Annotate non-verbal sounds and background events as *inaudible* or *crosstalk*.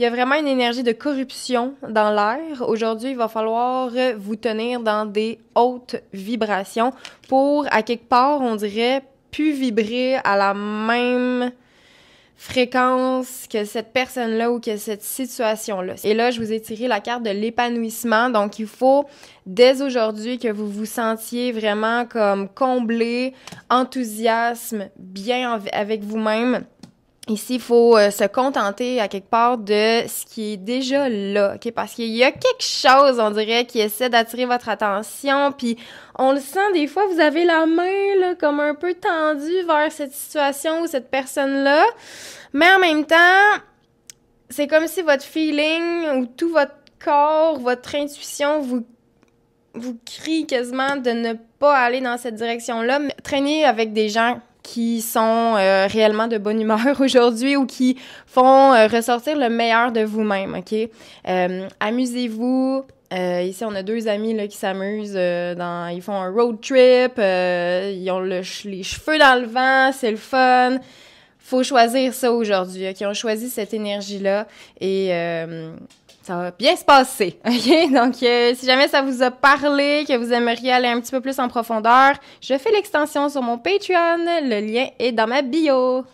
Il y a vraiment une énergie de corruption dans l'air. Aujourd'hui, il va falloir euh, vous tenir dans des hautes vibrations pour, à quelque part, on dirait, pu vibrer à la même fréquence que cette personne-là ou que cette situation-là. Et là, je vous ai tiré la carte de l'épanouissement. Donc, il faut dès aujourd'hui que vous vous sentiez vraiment comme comblé, enthousiasme, bien avec vous-même. Ici, il faut euh, se contenter à quelque part de ce qui est déjà là, Parce qu'il y a quelque chose, on dirait, qui essaie d'attirer votre attention, puis on le sent des fois, vous avez la main, là, comme un peu tendue vers cette situation ou cette personne-là, mais en même temps, c'est comme si votre feeling ou tout votre corps, votre intuition vous vous crie quasiment de ne pas aller dans cette direction-là. Traîner avec des gens qui sont euh, réellement de bonne humeur *laughs* aujourd'hui ou qui font euh, ressortir le meilleur de vous-même, OK? Euh, amusez-vous. ici, on a deux amis là, qui s'amusent. dans, ils font un road trip, ils ont les cheveux dans le vent, c'est le fun. Faut choisir ça aujourd'hui. OK? ont choisi cette énergie-là et ça va bien se passer. *laughs* OK? Donc, euh, si jamais ça vous a parlé, que vous aimeriez aller un petit peu plus en profondeur, je fais l'extension sur mon Patreon. Le lien est dans ma bio.